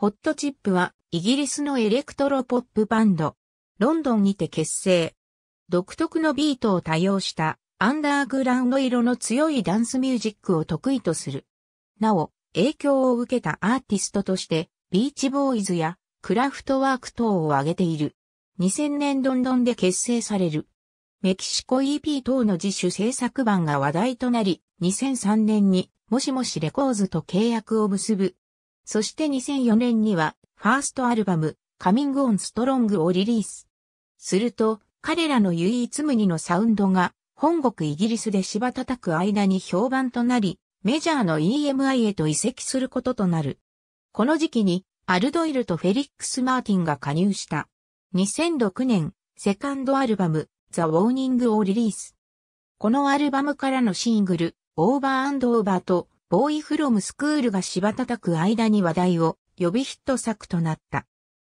ホットチップはイギリスのエレクトロポップバンド、ロンドンにて結成。独特のビートを多用したアンダーグラウンド色の強いダンスミュージックを得意とする。なお、影響を受けたアーティストとして、ビーチボーイズやクラフトワーク等を挙げている。2000年ロンドンで結成される。メキシコ EP 等の自主制作版が話題となり、2003年にもしもしレコーズと契約を結ぶそして2004年には、ファーストアルバム、カミングオンストロングをリリース。すると、彼らの唯一無二のサウンドが、本国イギリスで芝叩く間に評判となり、メジャーの EMI へと移籍することとなる。この時期に、アルドイルとフェリックス・マーティンが加入した。2006年、セカンドアルバム、ザ・ウォーニングをリリース。このアルバムからのシングル、オーバーオーバーとボーイフロムスクールが芝叩く間に話題を呼びヒット作となった。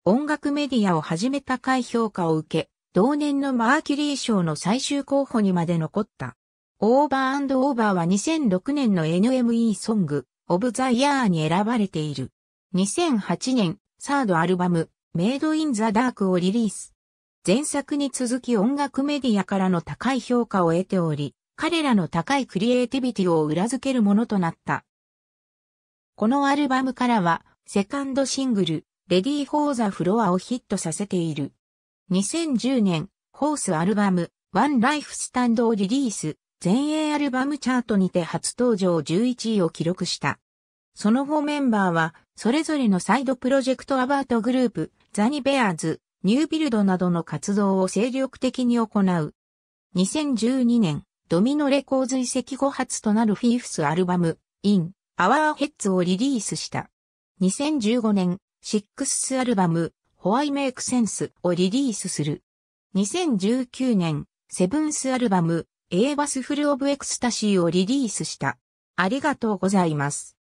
音楽メディアを始め高い評価を受け、同年のマーキュリー賞の最終候補にまで残った。オーバーオーバーは2006年の NME ソング、オブザイヤーに選ばれている。2008年、サードアルバム、メイドインザダークをリリース。前作に続き音楽メディアからの高い評価を得ており、彼らの高いクリエイティビティを裏付けるものとなった。このアルバムからは、セカンドシングル、レディー・フォー・ザ・フロアをヒットさせている。2010年、ホースアルバム、ワン・ライフ・スタンドをリリース、全英アルバムチャートにて初登場11位を記録した。その後メンバーは、それぞれのサイドプロジェクトアバートグループ、ザニベアーズ、ニュービルドなどの活動を精力的に行う。2012年、ドミノレコーズ遺跡後初となるフィーフスアルバム、In, Our Heads をリリースした。2015年、シックスアルバム、ホワイメイクセンスをリリースする。2019年、セブンスアルバム、エーバスフルオブエクスタシーをリリースした。ありがとうございます。